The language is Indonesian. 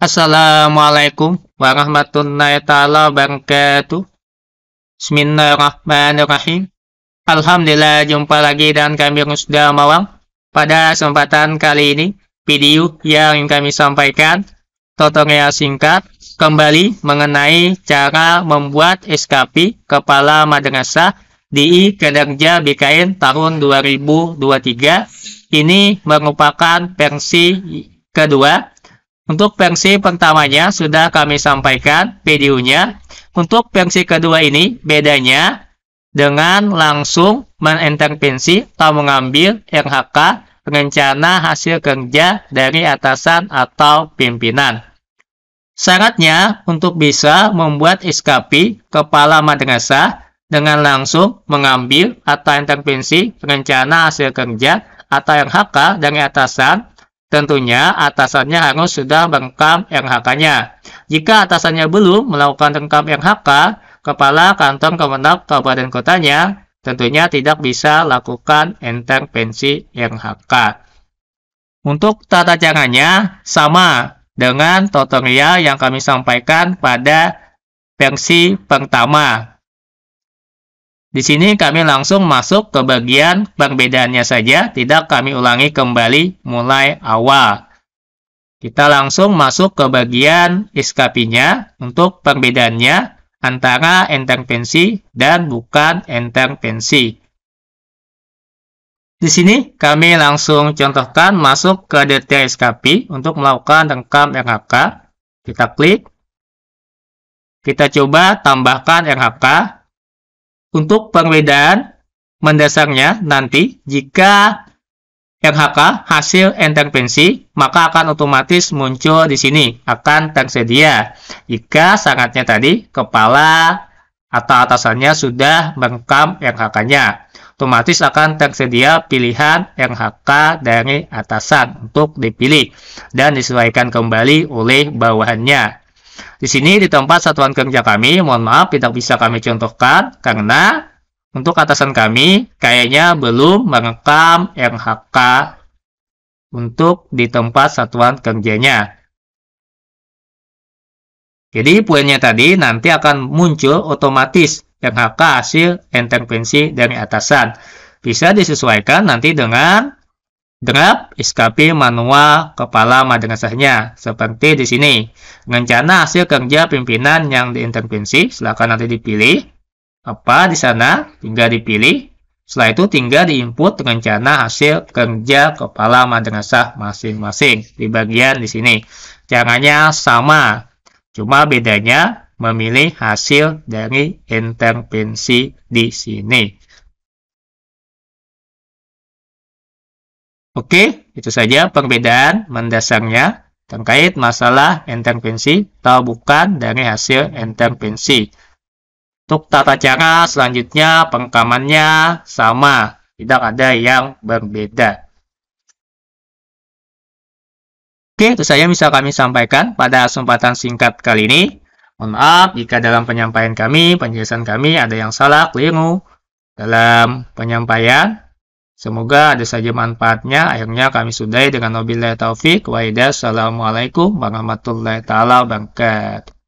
Assalamualaikum warahmatullahi taala wabarakatuh. Bismillahirrahmanirrahim. Alhamdulillah jumpa lagi dan kami sudah Mawang. Pada kesempatan kali ini, video yang kami sampaikan tutorial singkat kembali mengenai cara membuat SKP Kepala Madrasah DI Kinerja BKN tahun 2023. Ini merupakan versi kedua untuk versi pertamanya sudah kami sampaikan videonya. Untuk versi kedua ini bedanya dengan langsung pensi atau mengambil RHK rencana hasil kerja dari atasan atau pimpinan. Syaratnya untuk bisa membuat SKP kepala madrasah dengan langsung mengambil atau intervensi rencana hasil kerja atau RHK dari atasan Tentunya atasannya harus sudah merekam RHK-nya. Jika atasannya belum melakukan rekam RHK, kepala kantor kemenang kabupaten kotanya tentunya tidak bisa lakukan intervensi RHK. Untuk tata caranya sama dengan tutorial yang kami sampaikan pada versi pertama di sini kami langsung masuk ke bagian perbedaannya saja, tidak kami ulangi kembali mulai awal. Kita langsung masuk ke bagian iskapinya untuk perbedaannya antara intervensi dan bukan intervensi. Di sini kami langsung contohkan masuk ke detail SKP untuk melakukan rekam RHK. Kita klik. Kita coba tambahkan RHK untuk perbedaan mendasarnya nanti jika RHK hasil intervensi maka akan otomatis muncul di sini akan tersedia jika sangatnya tadi kepala atau atasannya sudah merekam RHK-nya otomatis akan tersedia pilihan RHK dari atasan untuk dipilih dan disesuaikan kembali oleh bawahannya. Di sini di tempat satuan kerja kami, mohon maaf tidak bisa kami contohkan karena untuk atasan kami kayaknya belum merekam RHK untuk di tempat satuan kerjanya. Jadi poinnya tadi nanti akan muncul otomatis RHK hasil intervensi dari atasan. Bisa disesuaikan nanti dengan draft SKP manual kepala madrasahnya seperti di sini rencana hasil kerja pimpinan yang diintervensi silakan nanti dipilih apa di sana tinggal dipilih setelah itu tinggal diinput rencana hasil kerja kepala madrasah masing-masing di bagian di sini caranya sama cuma bedanya memilih hasil dari intervensi di sini Oke, itu saja perbedaan mendasarnya terkait masalah intervensi atau bukan dari hasil intervensi. Untuk tata cara selanjutnya pengkamannya sama, tidak ada yang berbeda. Oke, itu saja bisa kami sampaikan pada kesempatan singkat kali ini. Mohon maaf jika dalam penyampaian kami, penjelasan kami ada yang salah, keliru dalam penyampaian. Semoga ada saja manfaatnya. Akhirnya kami sudahi dengan wabillahi taufik. Wa Assalamualaikum warahmatullahi taala wabarakatuh.